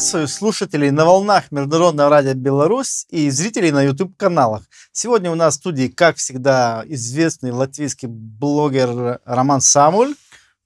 приветствую слушателей на волнах Международного радио Беларусь и зрителей на YouTube-каналах. Сегодня у нас в студии, как всегда, известный латвийский блогер Роман Самуль.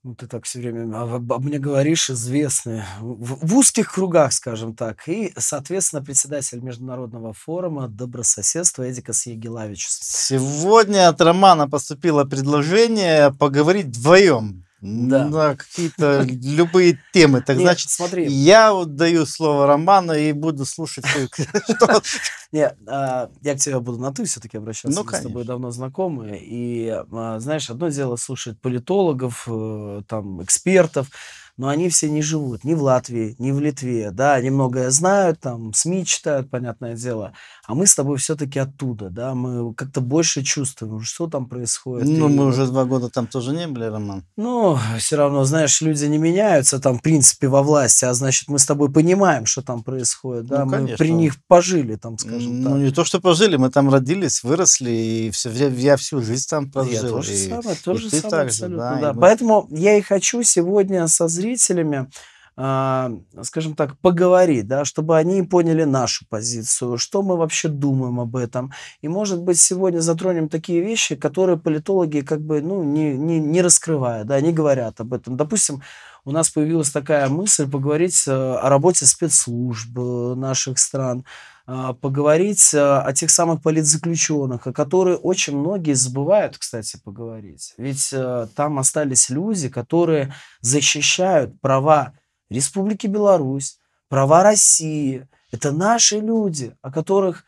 Ну, ты так все время обо мне говоришь, известный. В, в узких кругах, скажем так. И, соответственно, председатель Международного форума добрососедства Эдикас Егелавич. Сегодня от Романа поступило предложение поговорить вдвоем да. на какие-то любые темы. Так значит, смотри. я даю слово Роману и буду слушать. Нет, а, я к тебе буду на «ты» все-таки обращаться. Ну, Мы с тобой давно знакомы. И, а, знаешь, одно дело слушать политологов, э, там, экспертов, но они все не живут ни в Латвии, ни в Литве, да, они многое знают, там, СМИ читают, понятное дело, а мы с тобой все-таки оттуда, да, мы как-то больше чувствуем, что там происходит. Ну, и... мы уже два года там тоже не были, Роман. Ну, все равно, знаешь, люди не меняются там, в принципе, во власти, а значит, мы с тобой понимаем, что там происходит, да, ну, конечно. мы при них пожили, там, скажем ну, так. Ну, не то, что пожили, мы там родились, выросли, и все, я, всю жизнь там прожил. Я тоже и, самое, тоже самое, абсолютно, да. да. Мы... Поэтому я и хочу сегодня созреть зрителями, а, скажем так, поговорить, да, чтобы они поняли нашу позицию, что мы вообще думаем об этом. И, может быть, сегодня затронем такие вещи, которые политологи как бы ну, не, не, не раскрывают, да, не говорят об этом. Допустим, у нас появилась такая мысль поговорить э, о работе спецслужб э, наших стран, э, поговорить о тех самых политзаключенных, о которых очень многие забывают, кстати, поговорить. Ведь там остались люди, которые защищают права Республики Беларусь, права России. Это наши люди, о которых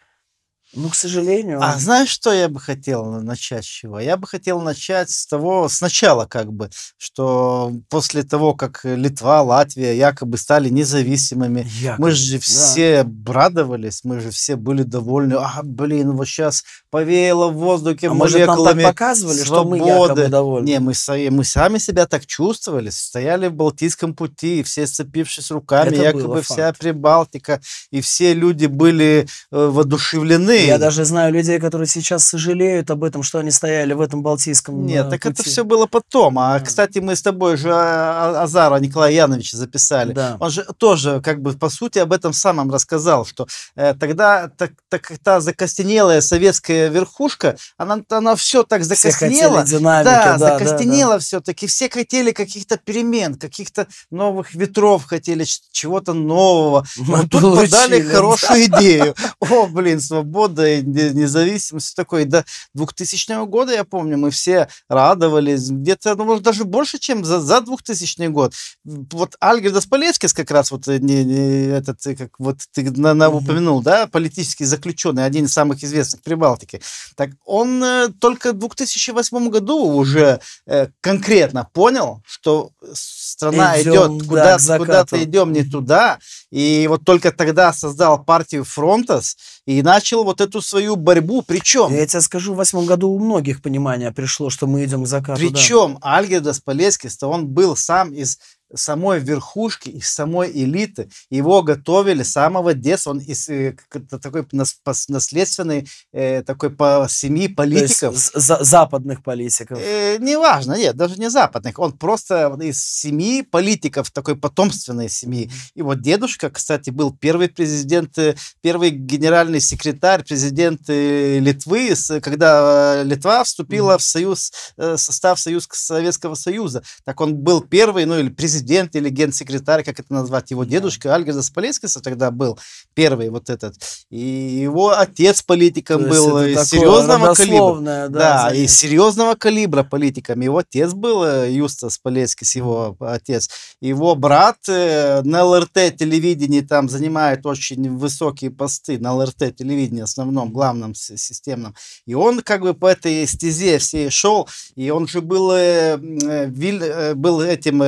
ну, к сожалению. А знаешь, что я бы хотел начать с чего? Я бы хотел начать с того, сначала как бы, что после того, как Литва, Латвия якобы стали независимыми, якобы, мы же все да. радовались, мы же все были довольны. А, блин, вот сейчас повеяло в воздухе а молекулами может, нам так показывали, свободы. что мы якобы довольны? Не, мы, мы сами себя так чувствовали, стояли в Балтийском пути, все сцепившись руками, Это якобы вся факт. Прибалтика, и все люди были э, воодушевлены я даже знаю людей, которые сейчас сожалеют об этом, что они стояли в этом Балтийском Нет, э, так пути. это все было потом. А, да. кстати, мы с тобой же а, а, Азара Николая Яновича записали. Да. Он же тоже, как бы, по сути, об этом самом рассказал, что э, тогда так, так, та закостенелая советская верхушка, она, она все так закостенела. Все динамики, да, да, закостенела да, да. все-таки. Все хотели каких-то перемен, каких-то новых ветров хотели, чего-то нового. Но, Но тут подали хорошую идею. О, блин, свобода свобода, и независимость, такое. до 2000 года, я помню, мы все радовались, где-то, ну, может, даже больше, чем за, за 2000 год. Вот Альгердас Полецкис как раз вот э, не, не, этот, э, как вот ты на, на, упомянул, да, политический заключенный, один из самых известных Прибалтики. Так он э, только в 2008 году уже э, конкретно понял, что страна идем, идет куда-то, куда-то идем не туда, и вот только тогда создал партию Фронтас и начал вот вот эту свою борьбу. Причем... Я тебе скажу, в восьмом году у многих понимания пришло, что мы идем к закату. Причем да. Альгердас Полескис, то он был сам из самой верхушки, из самой элиты. Его готовили с самого детства. Он из, э, такой нас, наследственный э, такой по семьи политиков. Есть, за, западных политиков. Э, неважно, нет, даже не западных. Он просто из семьи политиков, такой потомственной семьи. И вот дедушка, кстати, был первый президент, э, первый генеральный секретарь, президента э, Литвы, когда э, Литва вступила mm-hmm. в союз, состав союз Советского Союза. Так он был первый, ну или президент президент или генсекретарь, как это назвать, его дедушка Альгерда Спалескиса тогда был, первый вот этот. И его отец политиком То был э, серьезного калибра. Да, да и серьезного калибра политиком. Его отец был э, Юста Спалескис, его отец. Его брат э, на ЛРТ телевидении там занимает очень высокие посты на ЛРТ телевидении, основном, главном, системном. И он как бы по этой стезе все шел, и он же был, был этим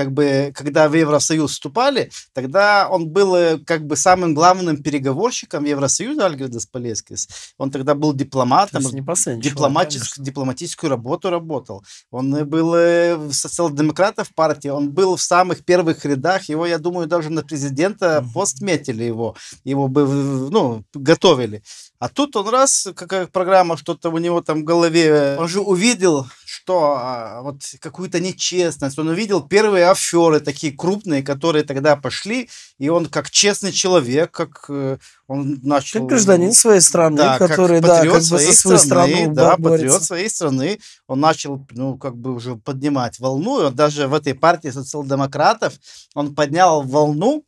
как бы, когда в Евросоюз вступали, тогда он был э, как бы самым главным переговорщиком Евросоюза Альгердес Полескис. Он тогда был дипломатом, дипломатическ, конечно. дипломатическую работу работал. Он э, был э, в социал-демократов партии, он был в самых первых рядах. Его, я думаю, даже на президента пост метили его, его бы, ну, готовили. А тут он раз, какая программа, что-то у него там в голове, он же увидел, что а, вот какую-то нечестность, он увидел первые офшоры такие крупные, которые тогда пошли, и он как честный человек, как э, он начал... Как гражданин своей страны, да, который, как патриот да, как своей бы своей страны, страну, да, борется. патриот своей страны, он начал, ну, как бы уже поднимать волну, и он даже в этой партии социал-демократов, он поднял волну,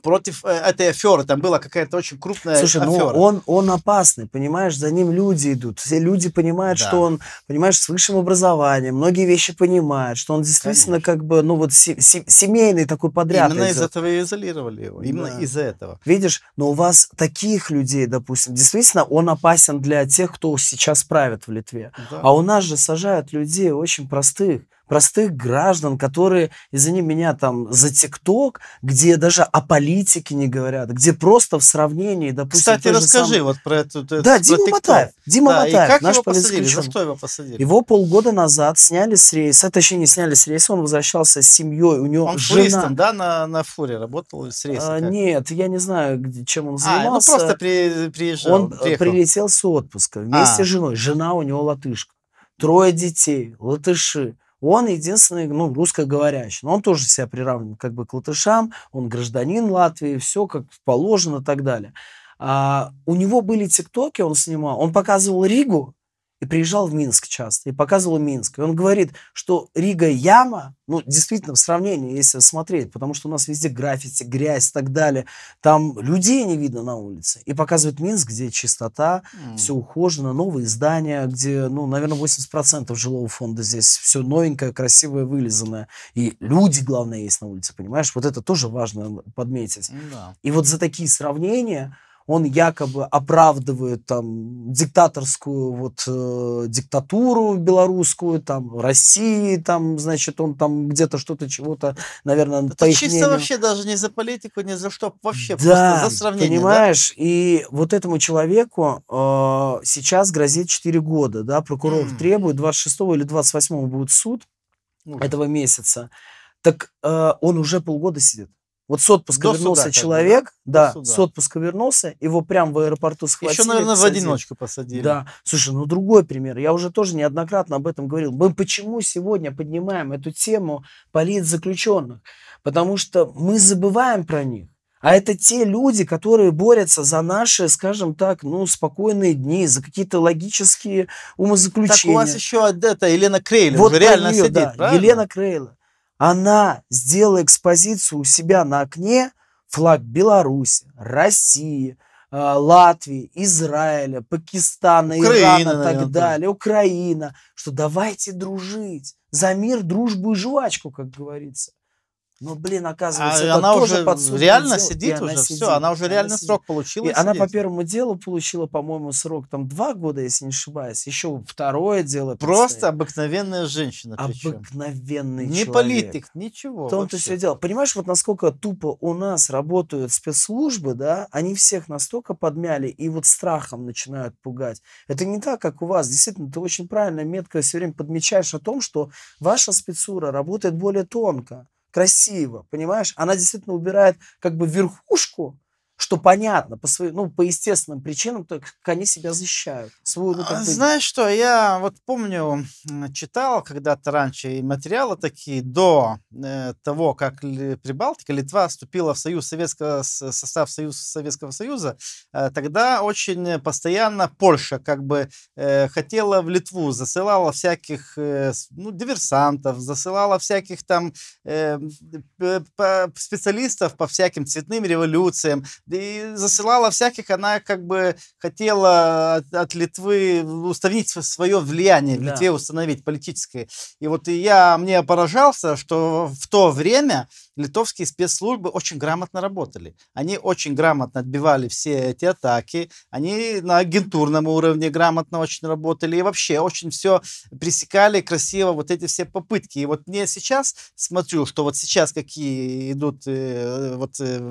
против э, этой аферы. Там была какая-то очень крупная Слушай, ну, афера. ну он, он опасный, понимаешь, за ним люди идут. Все люди понимают, да. что он, понимаешь, с высшим образованием, многие вещи понимают, что он действительно Конечно. как бы, ну вот се- се- семейный такой подряд. Именно из-за этого и изолировали его, именно да. из-за этого. Видишь, но у вас таких людей, допустим, действительно он опасен для тех, кто сейчас правит в Литве. Да. А у нас же сажают людей очень простых, простых граждан, которые, извини меня, там, за ТикТок, где даже о политике не говорят, где просто в сравнении, допустим... Кстати, расскажи самый... вот про эту... эту да, Дима TikTok. Матаев. Дима да, Матаев, и как наш его посадили? За что его посадили? Его полгода назад сняли с рейса, точнее, не сняли с рейса, он возвращался с семьей, у него он жена... фуристом, да, на, на фуре работал с рейса? А, нет, я не знаю, где, чем он занимался. А, ну просто при, приезжал. Он э, приехал. прилетел с отпуска вместе а. с женой. Жена у него латышка. Трое детей, латыши он единственный, ну, русскоговорящий. Но он тоже себя приравнен как бы к латышам, он гражданин Латвии, все как положено и так далее. А, у него были тиктоки, он снимал, он показывал Ригу, и приезжал в Минск часто, и показывал Минск. И он говорит, что Рига яма, ну, действительно, в сравнении, если смотреть, потому что у нас везде граффити, грязь и так далее, там людей не видно на улице. И показывает Минск, где чистота, mm. все ухожено, новые здания, где, ну, наверное, 80% жилого фонда здесь все новенькое, красивое, вылизанное. И люди, главное, есть на улице, понимаешь? Вот это тоже важно подметить. Mm, да. И вот за такие сравнения он якобы оправдывает там диктаторскую вот э, диктатуру белорусскую, там России, там, значит, он там где-то что-то, чего-то, наверное, Это по чисто мнению... вообще даже не за политику, не за что, вообще да, просто за сравнение. понимаешь, да? и вот этому человеку э, сейчас грозит 4 года, да, прокурор mm. требует, 26 или 28 будет суд Ужас. этого месяца, так э, он уже полгода сидит. Вот с отпуска До вернулся суда, человек, да, да с отпуска вернулся, его прям в аэропорту схватили. Еще, наверное, посадили. в одиночку посадили. Да. Слушай, ну другой пример. Я уже тоже неоднократно об этом говорил. Мы почему сегодня поднимаем эту тему политзаключенных? Потому что мы забываем про них. А это те люди, которые борются за наши, скажем так, ну, спокойные дни, за какие-то логические умозаключения. Так у вас еще это Елена Крейлер вот уже реально нее, сидит, да. правильно? Елена Крейлер. Она сделала экспозицию у себя на окне флаг Беларуси, России, э, Латвии, Израиля, Пакистана, Украина, Ирана и так наверное. далее, Украина, что давайте дружить за мир, дружбу и жвачку, как говорится. Ну, блин, оказывается, а она уже реально дело, сидит уже, сидит, все, она уже она реально сидит. срок получила. И, она по первому делу получила, по-моему, срок там два года, если не ошибаюсь. Еще второе дело. Просто предстоит. обыкновенная женщина. Обыкновенный не человек. Не политик, ничего. В том-то все дело. Понимаешь, вот насколько тупо у нас работают спецслужбы, да, они всех настолько подмяли и вот страхом начинают пугать. Это не так, как у вас. Действительно, ты очень правильно, метко все время подмечаешь о том, что ваша спецура работает более тонко красиво, понимаешь? Она действительно убирает как бы верхушку, что понятно, по своим, ну, по естественным причинам, так они себя защищают. Свою, ну, как Знаешь что, я вот помню, читал когда-то раньше материалы такие до э, того, как Прибалтика, Литва вступила в союз Советского, состав союз Советского Союза, э, тогда очень постоянно Польша как бы э, хотела в Литву, засылала всяких э, ну, диверсантов, засылала всяких там э, специалистов по всяким цветным революциям, и засылала всяких, она как бы хотела от, от Литвы установить свое влияние, в да. Литве установить политическое. И вот я, мне поражался, что в то время литовские спецслужбы очень грамотно работали. Они очень грамотно отбивали все эти атаки, они на агентурном уровне грамотно очень работали и вообще очень все пресекали красиво вот эти все попытки. И вот мне сейчас смотрю, что вот сейчас какие идут э, вот э,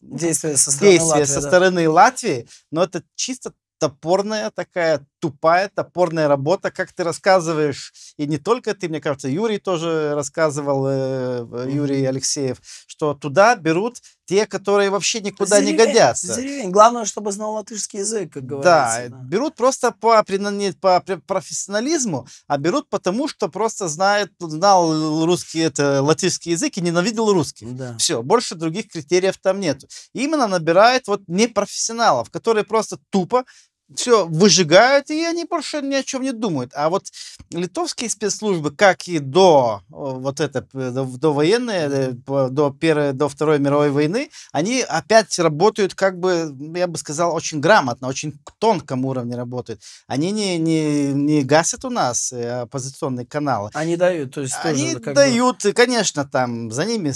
действия со стороны, действия Латвии, со да. стороны Латвии, но это чисто топорная такая тупая, топорная работа, как ты рассказываешь, и не только ты, мне кажется, Юрий тоже рассказывал, э, э Юрий mm-hmm. Алексеев, что туда берут те, которые вообще никуда деревень, не годятся. Деревень. Главное, чтобы знал латышский язык, как говорится. Да, да. берут просто по, не по профессионализму, а берут потому, что просто знает, знал русский, это, латышский язык и ненавидел русский. Да. Все, больше других критериев там нет. Именно набирает вот непрофессионалов, которые просто тупо все выжигают, и они больше ни о чем не думают. А вот литовские спецслужбы, как и до вот это, до, до военной, э, до, первой, до Второй мировой войны, они опять работают, как бы, я бы сказал, очень грамотно, очень тонком уровне работают. Они не, не, не гасят у нас э, оппозиционные каналы. Они дают, то есть... тоже, они дают, бы... конечно, там за ними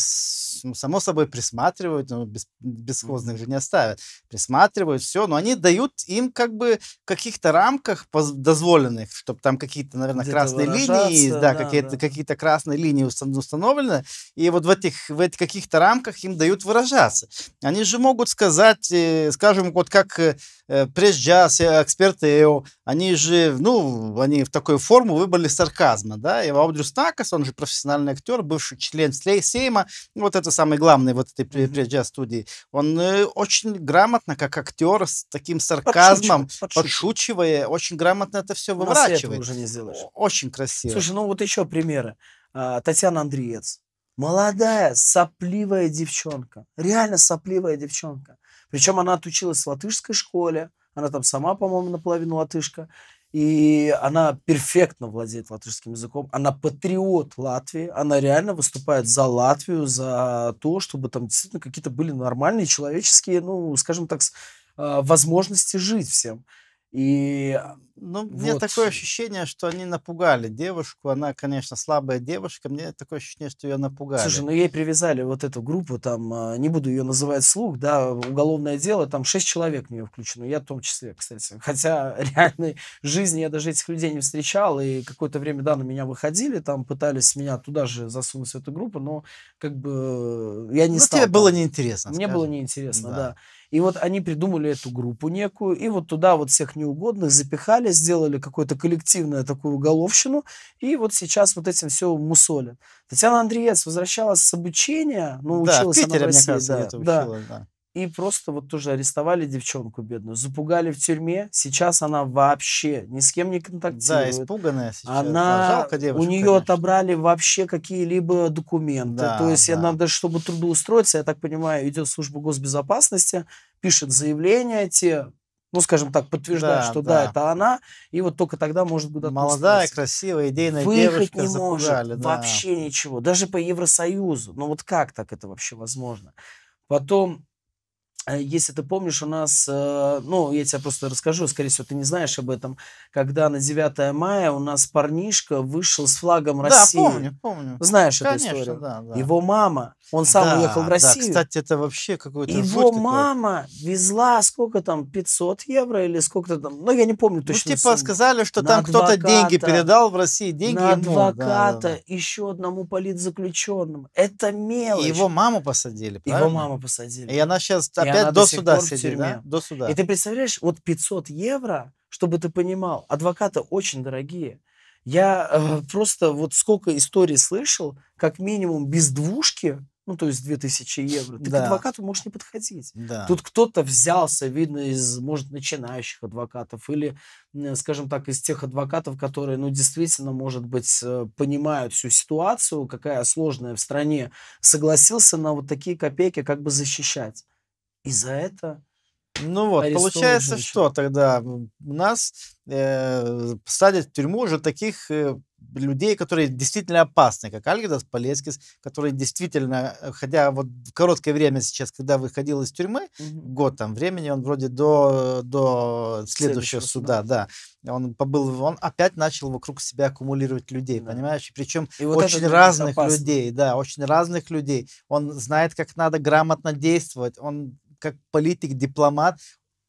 само собой, присматривают, но ну, без, бесхозных же не оставят, присматривают, все, но они дают им как бы в каких-то рамках дозволенных, чтобы там какие-то, наверное, красные линии, да, да, какие-то да. какие красные линии установлены, и вот в этих, в этих каких-то рамках им дают выражаться. Они же могут сказать, э, скажем, вот как э, э, пресс-джаз, эксперты ЭО, они же, ну, они в такую форму выбрали сарказма, да, и Аудрюс Накас, он же профессиональный актер, бывший член Сейма, вот это это самое главное вот этой джаз-студии. Он э, очень грамотно, как актер, с таким сарказмом, подшучивая, подшучивая очень грамотно это все ну, выворачивает. уже не сделаешь. Очень красиво. Слушай, ну вот еще примеры. А, Татьяна Андреец. Молодая, сопливая девчонка. Реально сопливая девчонка. Причем она отучилась в латышской школе. Она там сама, по-моему, наполовину латышка и она перфектно владеет латышским языком, она патриот Латвии, она реально выступает за Латвию, за то, чтобы там действительно какие-то были нормальные человеческие, ну, скажем так, а, возможности жить всем. И а, ну, вот. мне такое ощущение, что они напугали девушку. Она, конечно, слабая девушка. Мне такое ощущение, что ее напугали. Слушай, ну ей привязали вот эту группу, там, а, не буду ее называть слух, да, уголовное дело, там шесть человек в нее включено, я в том числе, кстати. Хотя реальной жизни я даже этих людей не встречал, и какое-то время, да, на меня выходили, там пытались меня туда же засунуть в эту группу, но как бы я не ну, стал. тебе там. было неинтересно. Мне скажем. было неинтересно, да. да. И вот они придумали эту группу некую, и вот туда вот всех неугодных запихали, сделали какую-то коллективную такую уголовщину, и вот сейчас вот этим все мусолят. Татьяна Андреец возвращалась с обучения, ну, да, училась в Питере, она в России, мне кажется, да, да. да и просто вот тоже арестовали девчонку бедную, запугали в тюрьме. Сейчас она вообще ни с кем не контактирует. Да, испуганная сейчас. Она, жалко девушку, у нее конечно. отобрали вообще какие-либо документы. Да, То есть да. надо, чтобы трудоустроиться, я так понимаю, идет служба госбезопасности, пишет заявление, те ну, скажем так, подтверждает, да, что да. да, это она, и вот только тогда может быть. Молодая, устроиться. красивая, идейная Выехать девушка не запугали, может, да. вообще ничего, даже по Евросоюзу. Ну вот как так это вообще возможно? Потом Э, если ты помнишь, у нас, э, ну, я тебе просто расскажу, скорее всего, ты не знаешь об этом, когда на 9 мая у нас парнишка вышел с флагом России. Да, помню, помню. Знаешь Конечно, эту историю? Да, да. Его мама, он сам да, уехал в Россию. Да, кстати, это вообще какой-то Его мама такой. везла сколько там, 500 евро или сколько-то там, ну, я не помню ну, точно. Ну, типа сумму. сказали, что на там кто-то деньги передал в России, деньги на ему. адвоката, да, да, еще одному политзаключенному. Это мелочь. И его маму посадили, правильно? Его маму посадили. И она сейчас а, опять до, до суда сидит, Да? До суда. И ты представляешь, вот 500 евро, чтобы ты понимал, адвокаты очень дорогие. Я э, просто вот сколько историй слышал, как минимум без двушки, ну то есть 2000 евро, ты да. к адвокату можешь не подходить. Да. Тут кто-то взялся, видно, из, может, начинающих адвокатов или, скажем так, из тех адвокатов, которые, ну, действительно, может быть, э, понимают всю ситуацию, какая сложная в стране, согласился на вот такие копейки как бы защищать. И за это ну вот, получается, женщин. что тогда нас э, садят в тюрьму уже таких э, людей, которые действительно опасны, как Альгидас Полескис, который действительно, э, хотя вот в короткое время сейчас, когда выходил из тюрьмы, угу. год там времени, он вроде до, до следующего, следующего суда, суда, да, он побыл, он опять начал вокруг себя аккумулировать людей, да. понимаешь, причем И вот очень разных людей, да, очень разных людей, он знает, как надо грамотно действовать, он как политик, дипломат,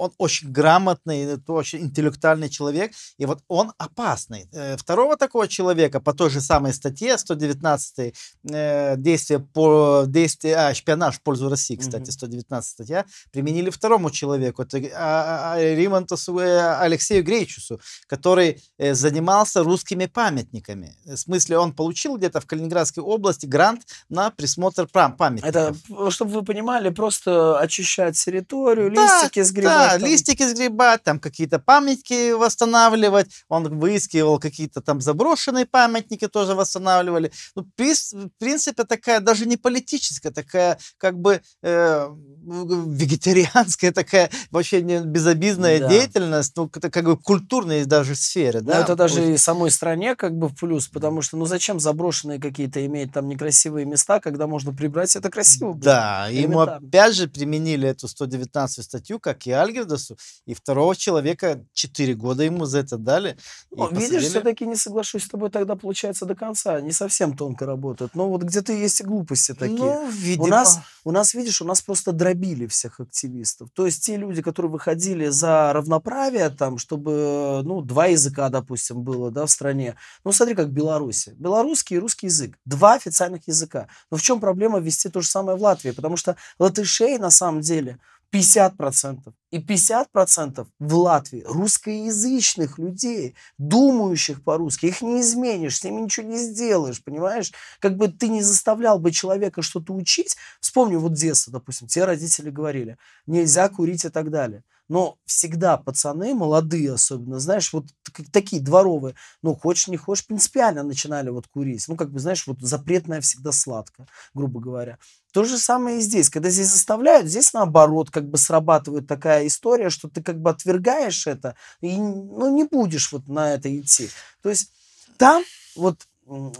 он очень грамотный, это очень интеллектуальный человек, и вот он опасный. Э, второго такого человека по той же самой статье 119 э, действие по действие а, шпионаж в пользу России, кстати, 119 статья применили второму человеку, это а, а, а э, Алексею Гречусу, который э, занимался русскими памятниками. В смысле, он получил где-то в Калининградской области грант на присмотр памятников. Это, чтобы вы понимали, просто очищать территорию, да, листики сгребать. Да, там. листики сгребать, там какие-то памятники восстанавливать. Он выискивал какие-то там заброшенные памятники, тоже восстанавливали. Ну, в принципе, такая даже не политическая, такая как бы э, вегетарианская, такая вообще не безобидная да. деятельность, ну, это как бы культурная даже сфера, ну, Да? это даже и самой стране как бы в плюс, потому что ну зачем заброшенные какие-то имеют там некрасивые места, когда можно прибрать это красиво. Да, ему опять же применили эту 119 статью, как и Альгер Зигердасу, и второго человека 4 года ему за это дали. Ну, видишь, посадили... все-таки не соглашусь с тобой, тогда получается до конца не совсем тонко работает. Но ну, вот где-то есть и глупости такие. Ну, видимо. У нас, у нас, видишь, у нас просто дробили всех активистов. То есть те люди, которые выходили за равноправие, там, чтобы, ну, два языка, допустим, было, да, в стране. Ну, смотри, как в Беларуси. Белорусский и русский язык. Два официальных языка. Но в чем проблема вести то же самое в Латвии? Потому что латышей, на самом деле, 50%. И 50% в Латвии русскоязычных людей, думающих по-русски. Их не изменишь, с ними ничего не сделаешь, понимаешь? Как бы ты не заставлял бы человека что-то учить. Вспомни вот детство, допустим, те родители говорили, нельзя курить и так далее но всегда пацаны, молодые особенно, знаешь, вот такие дворовые, ну, хочешь, не хочешь, принципиально начинали вот курить. Ну, как бы, знаешь, вот запретное всегда сладко, грубо говоря. То же самое и здесь. Когда здесь заставляют, здесь наоборот как бы срабатывает такая история, что ты как бы отвергаешь это и ну, не будешь вот на это идти. То есть там вот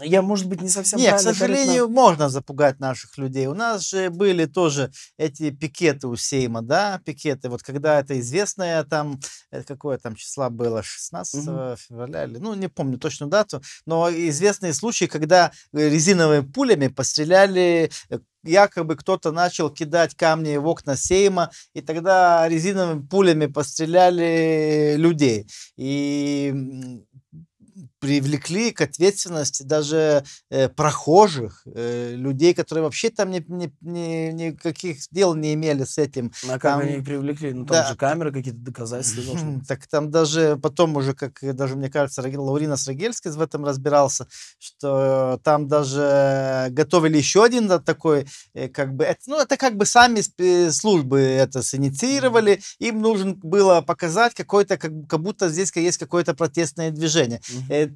я, может быть, не совсем Нет, к сожалению, на... можно запугать наших людей. У нас же были тоже эти пикеты у Сейма, да, пикеты. Вот когда это известное там, э, какое там числа было, 16 угу. февраля, или, ну, не помню точную дату, но известные случаи, когда э, резиновыми пулями постреляли э, якобы кто-то начал кидать камни в окна Сейма, и тогда резиновыми пулями постреляли людей. И привлекли к ответственности даже э, прохожих, э, людей, которые вообще там ни, ни, ни, никаких дел не имели с этим. На как там, они привлекли? Ну, там да, же камеры, какие-то доказательства. Должны. Так там даже потом уже, как даже, мне кажется, Лаурина Срагельский в этом разбирался, что там даже готовили еще один такой, э, как бы, это, ну, это как бы сами службы это синициировали, им нужно было показать какой-то, как, как будто здесь есть какое-то протестное движение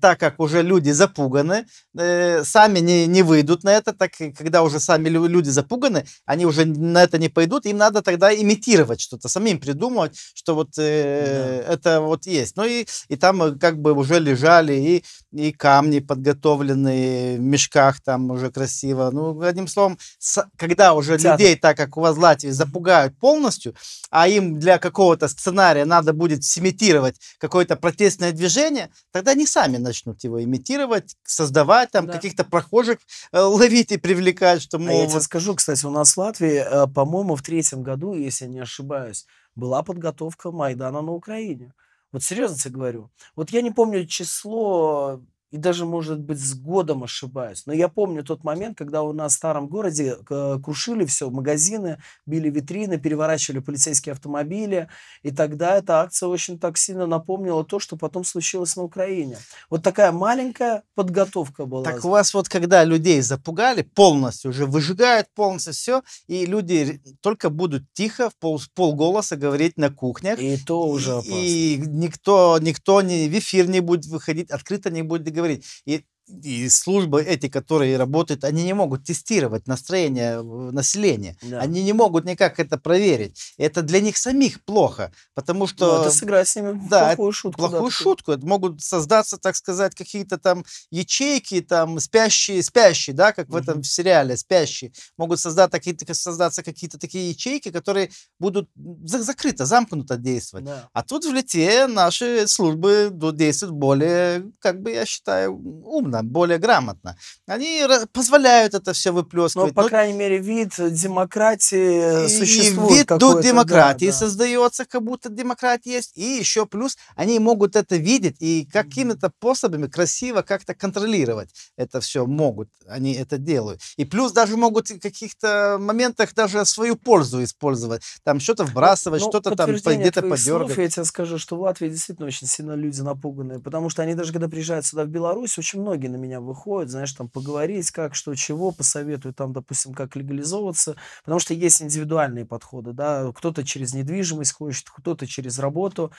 так как уже люди запуганы, э, сами не, не выйдут на это, так когда уже сами люди запуганы, они уже на это не пойдут, им надо тогда имитировать что-то, самим придумывать, что вот э, да. это вот есть. Ну и, и там э, как бы уже лежали и, и камни подготовленные в мешках там уже красиво. Ну, одним словом, с, когда уже Театр. людей, так как у вас в Латвии, запугают полностью, а им для какого-то сценария надо будет симитировать какое-то протестное движение, тогда они сами начнут его имитировать, создавать там да. каких-то прохожих, э, ловить и привлекать, что мол... А я тебе скажу, кстати, у нас в Латвии, э, по-моему, в третьем году, если я не ошибаюсь, была подготовка Майдана на Украине. Вот серьезно тебе говорю. Вот я не помню число, и даже, может быть, с годом ошибаюсь. Но я помню тот момент, когда у нас в старом городе э, крушили все, магазины, били витрины, переворачивали полицейские автомобили. И тогда эта акция очень так сильно напомнила то, что потом случилось на Украине. Вот такая маленькая подготовка была. Так у вас вот когда людей запугали полностью, уже выжигают полностью все, и люди только будут тихо, в пол, полголоса говорить на кухнях. И то уже опасно. И никто, никто не, в эфир не будет выходить, открыто не будет говорить. И и службы эти, которые работают, они не могут тестировать настроение населения. Да. Они не могут никак это проверить. Это для них самих плохо, потому ну, что... Ну, это сыграть с ними да, плохую шутку. Плохую да, шутку. Это могут создаться, так сказать, какие-то там ячейки, там спящие, спящие, да, как угу. в этом сериале, спящие. Могут создаться какие-то, создаться какие-то такие ячейки, которые будут закрыто, замкнуто действовать. Да. А тут в Лите наши службы действуют более, как бы, я считаю, умно грамотно, более грамотно. Они позволяют это все ну, выплескивать. Но, по но... крайней мере, вид демократии э, и, существует. И вид до демократии да, да. создается, как будто демократия есть. И еще плюс, они могут это видеть и какими-то способами красиво как-то контролировать это все могут. Они это делают. И плюс даже могут в каких-то моментах даже свою пользу использовать. Там что-то ну, вбрасывать, ну, что-то там где-то подергать. Слов, я тебе скажу, что в Латвии действительно очень сильно люди напуганные, потому что они даже когда приезжают сюда в Беларусь, очень многие многие на меня выходят, знаешь, там поговорить, как, что, чего, посоветую там, допустим, как легализовываться, потому что есть индивидуальные подходы, да, кто-то через недвижимость хочет, кто-то через работу,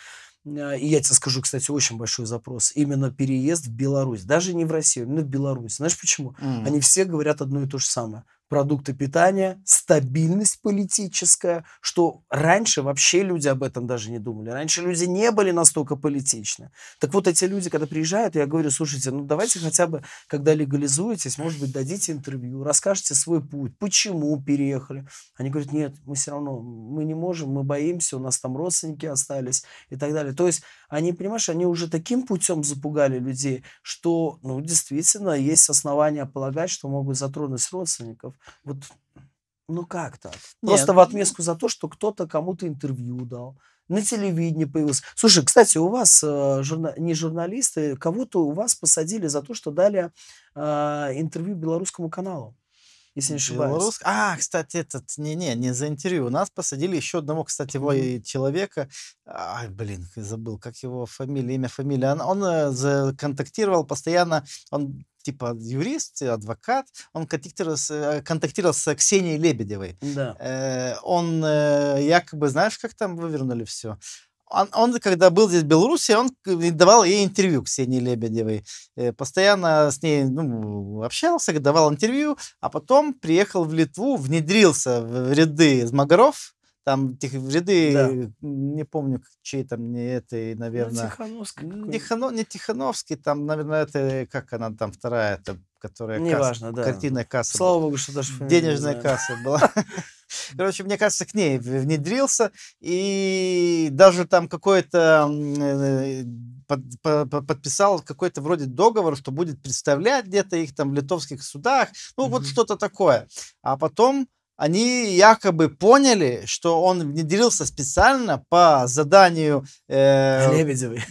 э, и я тебе скажу, кстати, очень большой запрос. Именно переезд в Беларусь. Даже не в Россию, именно в Беларусь. Знаешь почему? Mm. Они все говорят одно и то же самое продукты питания, стабильность политическая, что раньше вообще люди об этом даже не думали. Раньше люди не были настолько политичны. Так вот, эти люди, когда приезжают, я говорю, слушайте, ну давайте хотя бы, когда легализуетесь, может быть, дадите интервью, расскажете свой путь, почему переехали. Они говорят, нет, мы все равно, мы не можем, мы боимся, у нас там родственники остались и так далее. То есть они, понимаешь, они уже таким путем запугали людей, что, ну, действительно, есть основания полагать, что могут затронуть родственников вот, ну как так? Просто в ну, отместку за то, что кто-то кому-то интервью дал, на телевидении появился. Слушай, кстати, у вас э, журна... не журналисты, кого-то у вас посадили за то, что дали э, интервью белорусскому каналу если не ошибаюсь. Белорус... А, кстати, этот, не-не, не за интервью. У нас посадили еще одного, кстати, mm человека. Ай, блин, забыл, как его фамилия, имя, фамилия. Он, он э, законтактировал постоянно, он типа юрист, адвокат, он контактировал с, э, контактировал с Ксенией Лебедевой. Да. Э, он э, якобы, знаешь, как там вывернули все? он, он, когда был здесь в Беларуси, он давал ей интервью Ксении Лебедевой. Э, постоянно с ней ну, общался, давал интервью, а потом приехал в Литву, внедрился в ряды Змагаров, там тех ряды, да. не помню, чей там, не этой, наверное... Тихановский. Тихано, не Тихановский, там, наверное, это, как она там, вторая, это, которая... Неважно, касса, да. Картинная касса. Слава была. богу, что даже... Денежная касса была. Короче, мне кажется, к ней внедрился, и даже там какой то э, подписал какой-то вроде договор, что будет представлять где-то их там в литовских судах, ну mm-hmm. вот что-то такое. А потом они якобы поняли, что он внедрился специально по заданию э, Лебедевой.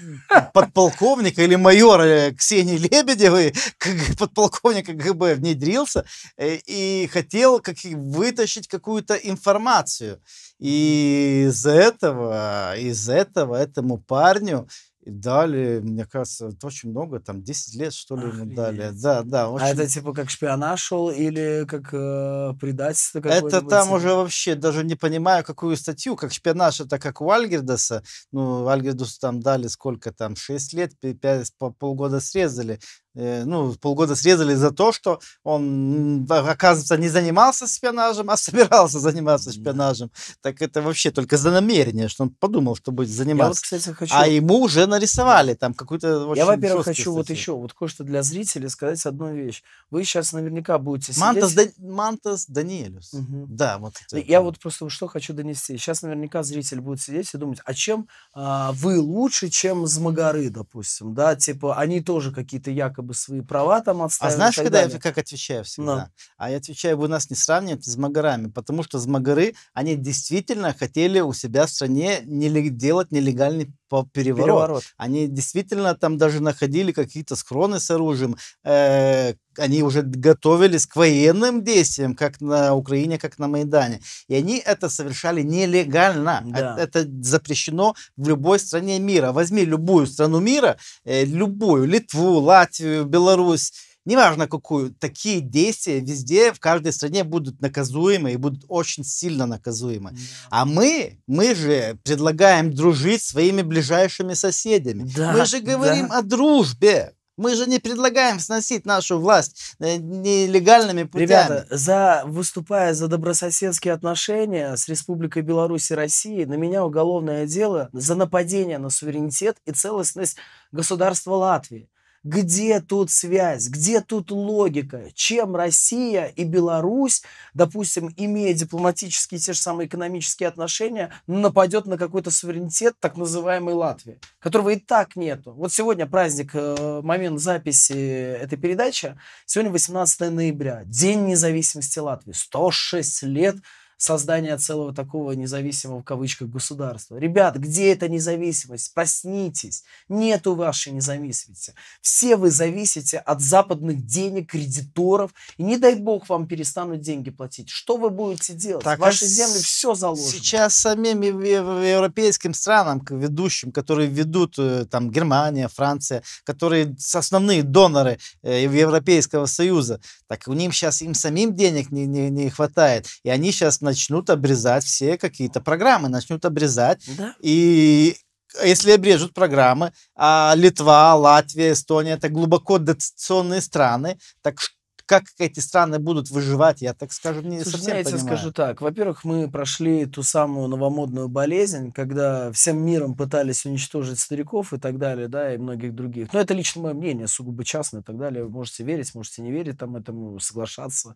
подполковника или майора э, Ксении Лебедевой, как подполковник КГБ внедрился э, и хотел как, вытащить какую-то информацию. И из-за этого, из этого этому парню и дали, мне кажется, это очень много, там 10 лет, что ли, ему дали. Да, да. Очень... А это типа как шпионаж шел или как э, предательство какое-то? Это там уже вообще даже не понимаю, какую статью, как шпионаж, это как у Альгердаса. Ну, Альгердусу там дали сколько там, 6 лет, 5, полгода срезали. Э, ну, полгода срезали за то, что он, оказывается, не занимался шпионажем, а собирался заниматься шпионажем. Так это вообще только за намерение, что он подумал, что будет заниматься. Я вот, кстати, хочу... А ему уже нарисовали там какую-то Я, во-первых, хочу статью. вот еще вот кое-что для зрителей сказать одну вещь. Вы сейчас наверняка будете сидеть... Мантас, да... Мантас Даниэлюс. Угу. Да, вот. Это, ну, Я вот просто что хочу донести. Сейчас наверняка зритель будет сидеть и думать, а чем а, вы лучше, чем Змагары, допустим, да? Типа, они тоже какие-то якобы бы свои права там отстаивать. А знаешь, когда далее. я как отвечаю всегда? No. Ну. А я отвечаю, вы нас не сравниваете с магарами, потому что с магары, они действительно хотели у себя в стране не делать нелегальный по переворот. переворот. Они действительно там даже находили какие-то схроны с оружием. Э, они уже готовились к военным действиям, как на Украине, как на Майдане. И они это совершали нелегально. Э, да. Это запрещено в любой стране мира. Возьми любую страну мира, э, любую, Литву, Латвию, Беларусь, неважно какую, такие действия везде, в каждой стране будут наказуемы и будут очень сильно наказуемы. Да. А мы, мы же предлагаем дружить своими ближайшими соседями. Да, мы же говорим да. о дружбе. Мы же не предлагаем сносить нашу власть э, нелегальными путями. Ребята, за, выступая за добрососедские отношения с Республикой Беларусь и Россией, на меня уголовное дело за нападение на суверенитет и целостность государства Латвии. Где тут связь? Где тут логика? Чем Россия и Беларусь, допустим, имея дипломатические те же самые экономические отношения, нападет на какой-то суверенитет так называемой Латвии, которого и так нету. Вот сегодня праздник, э, момент записи этой передачи. Сегодня 18 ноября, День независимости Латвии. 106 лет создания целого такого независимого в кавычках государства. Ребят, где эта независимость? Проснитесь. Нету вашей независимости. Все вы зависите от западных денег, кредиторов. И не дай бог вам перестанут деньги платить. Что вы будете делать? Так, а Ваши а земли все заложено. Сейчас самим европейским странам, ведущим, которые ведут э, там Германия, Франция, которые основные доноры э, Европейского Союза, так у них сейчас им самим денег не, не, не хватает. И они сейчас начнут обрезать все какие-то программы, начнут обрезать. Да. И если обрежут программы, а Литва, Латвия, Эстония – это глубоко дотационные страны, так как эти страны будут выживать, я, так скажу, не Слушай, совсем я понимаю. тебе скажу так. Во-первых, мы прошли ту самую новомодную болезнь, когда всем миром пытались уничтожить стариков и так далее, да, и многих других. Но это лично мое мнение, сугубо частное и так далее. Вы можете верить, можете не верить там этому, соглашаться.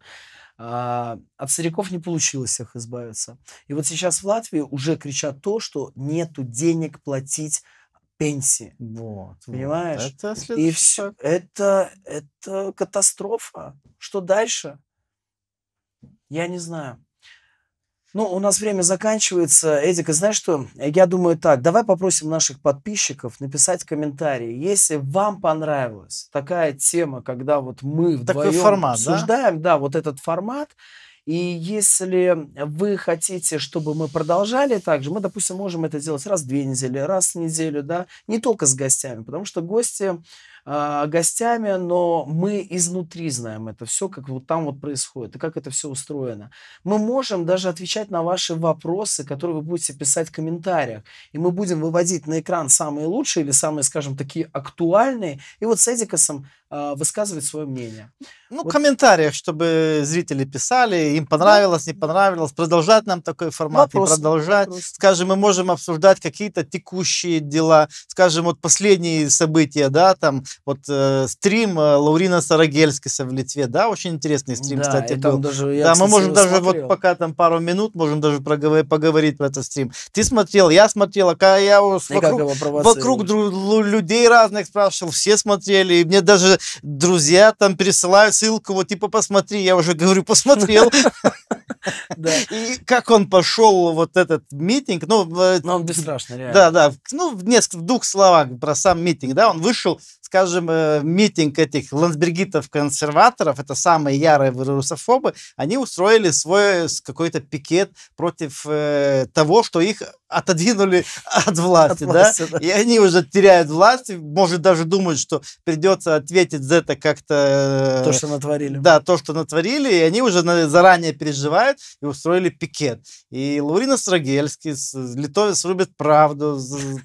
А, от стариков не получилось их избавиться. И вот сейчас в Латвии уже кричат то, что нету денег платить пенсии. Вот. Понимаешь? Вот. Это И все, это, это катастрофа. Что дальше? Я не знаю. Ну, у нас время заканчивается. Эдик, а знаешь что? Я думаю так, давай попросим наших подписчиков написать комментарии. Если вам понравилась такая тема, когда вот мы вдвоем Такой формат, обсуждаем, да? да, вот этот формат, и если вы хотите, чтобы мы продолжали так же, мы, допустим, можем это делать раз в две недели, раз в неделю, да, не только с гостями, потому что гости а, гостями, но мы изнутри знаем это все, как вот там вот происходит и как это все устроено. Мы можем даже отвечать на ваши вопросы, которые вы будете писать в комментариях, и мы будем выводить на экран самые лучшие или самые, скажем, такие актуальные, и вот с Эдикосом э, а, высказывать свое мнение. Ну, вот. в комментариях, чтобы зрители писали, им ну, понравилось, не понравилось, продолжать нам такой формат, вопрос, продолжать. Вопрос. Скажем, мы можем обсуждать какие-то текущие дела, скажем, вот последние события, да, там вот э, стрим э, Лаурина Сарагельскиса в Литве, да, очень интересный стрим, да, кстати, был. Даже, я, да, кстати, мы можем даже смотрел. вот пока там пару минут, можем даже проговор- поговорить про этот стрим. Ты смотрел, я смотрел, а я вокруг, вокруг дру- людей разных спрашивал, все смотрели, и мне даже друзья там присылают ссылку, вот типа посмотри, я уже говорю, посмотрел. И как он пошел, вот этот митинг, ну... Э, Но ну, он бесстрашный, реально. Да, да, ну, в двух словах про сам митинг, да, он вышел, сказал, скажем, э, митинг этих ландсбергитов-консерваторов, это самые ярые русофобы, они устроили свой какой-то пикет против э, того, что их отодвинули от власти, от власти да? да? И они уже теряют власть, может даже думают, что придется ответить за это как-то... Э, то, что натворили. Да, то, что натворили, и они уже заранее переживают и устроили пикет. И Лаурина Строгельский, литовец рубит правду,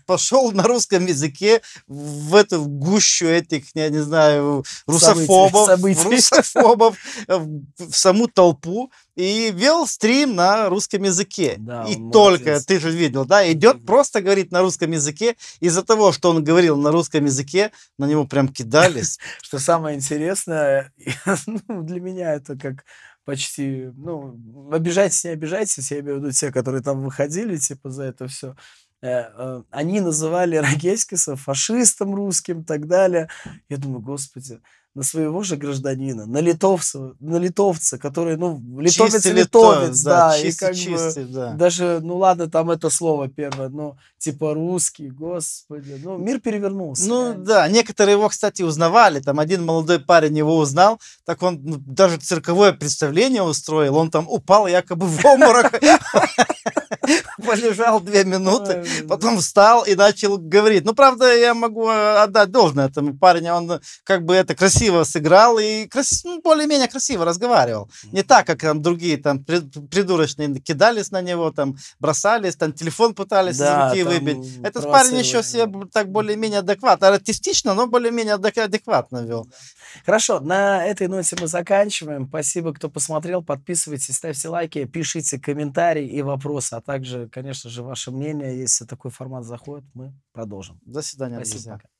пошел на русском языке в эту гущу кучу этих, я не знаю, русофобов, событий, событий. русофобов э, в саму толпу и вел стрим на русском языке. Да, и только, ты же видел, да, идет просто говорит на русском языке. Из-за того, что он говорил на русском языке, на него прям кидались. Что самое интересное, ну, для меня это как почти, ну, обижайтесь, не обижайтесь, я имею в виду те, которые там выходили, типа, за это все. Э, э, они называли Рогеськиса фашистом русским и так далее. Я думаю, господи, на своего же гражданина, на литовца, на литовца, который, ну, литовец литовец, да, да чистый, и как чистый, бы да. даже, ну ладно, там это слово первое, но типа русский, господи, ну мир перевернулся. Ну реально. да, некоторые его, кстати, узнавали, там один молодой парень его узнал, так он ну, даже цирковое представление устроил, он там упал якобы в обморок, полежал две минуты, потом встал и начал говорить. Ну правда, я могу а, отдать должное этому парню, он э, как бы это красиво красиво сыграл и крас... ну, более-менее красиво разговаривал. Не так, как там другие там придурочные кидались на него, там бросались, там телефон пытались да, из руки выбить. Этот парень еще все так более-менее адекватно, артистично, но более-менее адекватно вел. Хорошо, на этой ноте мы заканчиваем. Спасибо, кто посмотрел. Подписывайтесь, ставьте лайки, пишите комментарии и вопросы, а также, конечно же, ваше мнение. Если такой формат заходит, мы продолжим. До свидания, Спасибо, друзья. Пока.